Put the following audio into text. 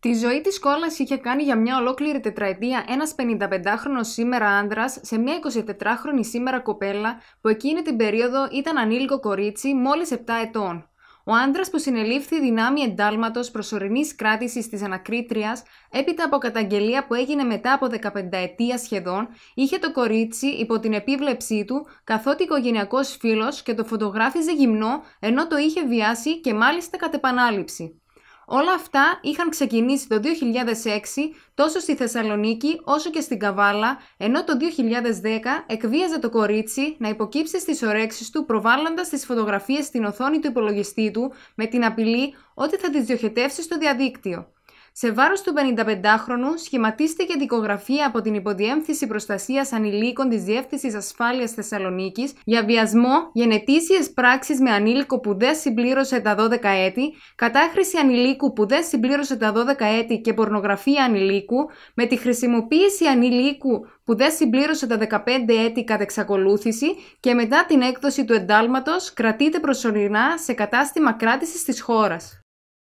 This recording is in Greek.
Τη ζωή της Κόλλας είχε κάνει για μια ολόκληρη τετραετία ένας 55χρονος σήμερα άνδρας σε μια 24χρονη σήμερα κοπέλα που εκείνη την περίοδο ήταν ανήλικο κορίτσι μόλις 7 ετών. Ο άντρα που συνελήφθη δυνάμει εντάλματος προσωρινής κράτησης της ανακρίτριας, έπειτα από καταγγελία που έγινε μετά από 15 ετία σχεδόν, είχε το κορίτσι υπό την επίβλεψή του, καθότι οικογενειακός φίλος και το φωτογράφιζε γυμνό, ενώ το είχε βιάσει και μάλιστα κατ' επανάληψη. Όλα αυτά είχαν ξεκινήσει το 2006 τόσο στη Θεσσαλονίκη όσο και στην Καβάλα, ενώ το 2010 εκβίαζε το κορίτσι να υποκύψει στις ορέξεις του προβάλλοντας τις φωτογραφίες στην οθόνη του υπολογιστή του με την απειλή ότι θα τις διοχετεύσει στο διαδίκτυο. Σε βάρος του 55χρονου σχηματίστηκε δικογραφία από την Υποδιέμφυση Προστασίας Ανηλίκων της Διεύθυνσης Ασφάλειας Θεσσαλονίκης για βιασμό, γενετήσιες πράξεις με ανήλικο που δεν συμπλήρωσε τα 12 έτη, κατάχρηση ανηλίκου που δεν συμπλήρωσε τα 12 έτη και πορνογραφία ανηλίκου, με τη χρησιμοποίηση ανηλίκου που δεν συμπλήρωσε τα 15 έτη κατά εξακολούθηση και μετά την έκδοση του εντάλματος κρατείται προσωρινά σε κατάστημα κράτησης της χώρας.